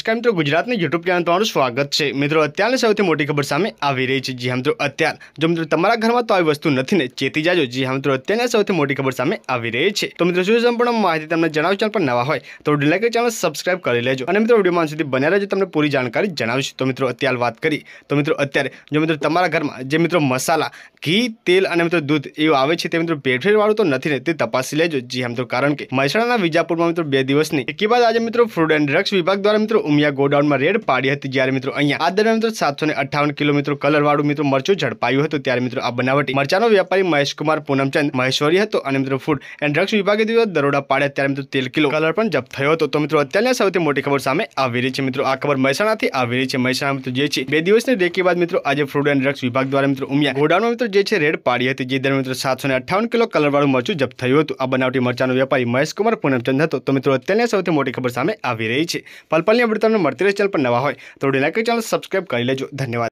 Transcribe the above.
નમસ્કાર મિત્રો ગુજરાતની યુટ્યુબ ચેનલ તમારું સ્વાગત છે મિત્રો અત્યારની સૌથી મોટી ખબર સામે આવી રહી છે જી હા મિત્રો અત્યાર જો મિત્રો તમારા ઘરમાં તો આવી વસ્તુ નથી ને ચેતી જાજો જી હા મિત્રો અત્યારની સૌથી મોટી ખબર સામે આવી રહી છે તો મિત્રો શું સંપૂર્ણ માહિતી તમને જણાવું પણ નવા હોય તો લાઈક ચેનલ સબસ્ક્રાઈબ કરી લેજો અને મિત્રો વિડીયોમાં સુધી બન્યા રહેજો તમને પૂરી જાણકારી જણાવીશ તો મિત્રો અત્યારે વાત કરી તો મિત્રો અત્યારે જો મિત્રો તમારા ઘરમાં જે મિત્રો મસાલા ઘી તેલ અને મિત્રો દૂધ એવું આવે છે તે મિત્રો ભેળફેળવાળું તો નથી ને તે તપાસી લેજો જી હા મિત્રો કારણ કે મહેસાણાના વિજાપુરમાં મિત્રો બે દિવસની એકી બાદ આજે મિત્રો ફૂડ એન્ડ ડ્રગ્સ વિભાગ દ્વારા મિત્રો ઉમિયા ગોડાઉનમાં રેડ પાડી હતી જ્યારે મિત્રો અહીંયા આ દરમિયાન મિત્રો સાતસો ને અઠાવન કિલો મિત્રો કલરવાળું મિત્રો મરચું ઝડપાયું હતું ત્યારે મિત્રો આ બનાવટી મરચાનો વેપારી મહેશકુમાર પૂનમચંદ મહેશ્વરી હતો અને મિત્રો ફૂડ એન્ડ ડ્રગ્સ વિભાગે દ્વારા દરોડા પાડ્યા ત્યારે મિત્રો તેલ કિલો કલર પણ જપ્ત થયો હતો તો મિત્રો અત્યારની સૌથી મોટી ખબર સામે આવી રહી છે મિત્રો આ ખબર મહેસાણાથી આવી રહી છે મહેસાણા મિત્રો જે છે બે દિવસની રેકી બાદ મિત્રો આજે ફૂડ એન્ડ ડ્રગ્સ વિભાગ દ્વારા મિત્રો ઉમિયા ગોડાઉનમાં મિત્રો જે છે રેડ પાડી હતી જે દરમિયાન મિત્રો સાતસો અઠાવન કિલો કલરવાળું મરચું જપ્ત થયું હતું આ બનાવટી મરચાનો વેપારી મહેશકુમાર પૂનમચંદ હતો તો મિત્રો અત્યારની સૌથી મોટી ખબર સામે આવી રહી છે પલપલની તમને મળતી રહે ચેનલ પર નવા હોય તો લાઈક ચેનલ સબસ્ક્રાઈબ કરી લેજો ધન્યવાદ